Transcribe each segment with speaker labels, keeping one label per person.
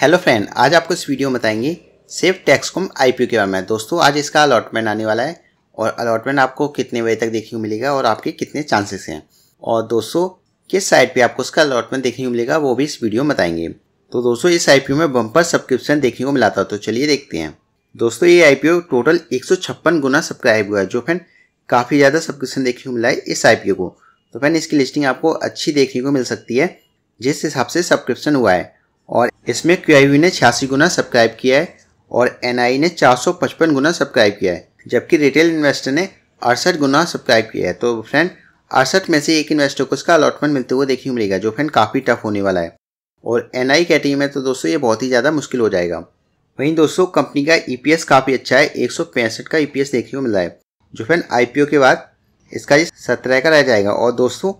Speaker 1: hello friend आज आपको इस वीडियो में बताएंगे सेफ टैक्सकॉम आई के बारे में दोस्तों आज इसका अलॉटमेंट आने वाला है और अलॉटमेंट आपको कितने बजे तक देखने को मिलेगा और आपके कितने चांसेस हैं और दोस्तों किस साइट पे आपको इसका अलॉटमेंट देखने को मिलेगा वो भी इस वीडियो में बताएंगे तो दोस्तों इस आई में बम्पर सब्सक्रिप्शन देखने को मिला था तो चलिए देखते हैं दोस्तों ये आई टोटल एक गुना सब्सक्राइब हुआ है जो फ्रेंड काफ़ी ज़्यादा सब्सक्रिप्शन देखने को मिला है इस आई को तो फ्रेंड इसकी लिस्टिंग आपको अच्छी देखने को मिल सकती है जिस हिसाब से सब्सक्रिप्शन हुआ है और इसमें क्यू ने छियासी गुना सब्सक्राइब किया है और एन ने 455 गुना सब्सक्राइब किया है जबकि रिटेल इन्वेस्टर ने अड़सठ गुना सब्सक्राइब किया है तो फ्रेंड अड़सठ में से एक इन्वेस्टर को इसका अलॉटमेंट मिलते हुए देखने को मिलेगा जो फ्रेंड काफ़ी टफ होने वाला है और एन आई कैटेगरी में तो दोस्तों ये बहुत ही ज़्यादा मुश्किल हो जाएगा वहीं दोस्तों कंपनी का ई e काफ़ी अच्छा है एक का ई e देखने को मिला है जो फ्रेंड आई के बाद इसका ये सत्रह का रह जाएगा और दोस्तों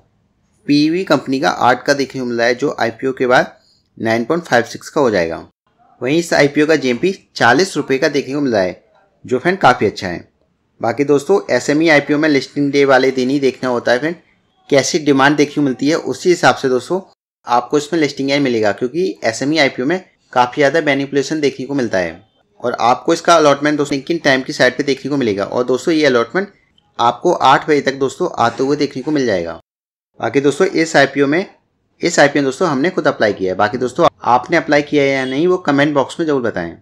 Speaker 1: पी कंपनी का आठ का देखने को मिला है जो आई के बाद 9.56 का हो जाएगा वहीं इस आईपीओ का जेएमपी चालीस रुपये का देखने को मिल रहा है जो फ्रेंड काफ़ी अच्छा है बाकी दोस्तों एसएमई आईपीओ e में लिस्टिंग डे वाले दिन ही देखना होता है फ्रेंड कैसी डिमांड देखने मिलती है उसी हिसाब से दोस्तों आपको इसमें लिस्टिंग आई मिलेगा क्योंकि एस एम e में काफ़ी ज़्यादा मैनिपुलेशन देखने को मिलता है और आपको इसका अलॉटमेंट दोस्तों किन टाइम की साइड पे देखने को मिलेगा और दोस्तों ये अलॉटमेंट आपको आठ बजे तक दोस्तों आते हुए देखने को मिल जाएगा बाकी दोस्तों इस आईपीओ में इस आईपीएन दोस्तों हमने खुद अप्लाई किया है बाकी दोस्तों आपने अप्लाई किया है या नहीं वो कमेंट बॉक्स में जरूर बताएं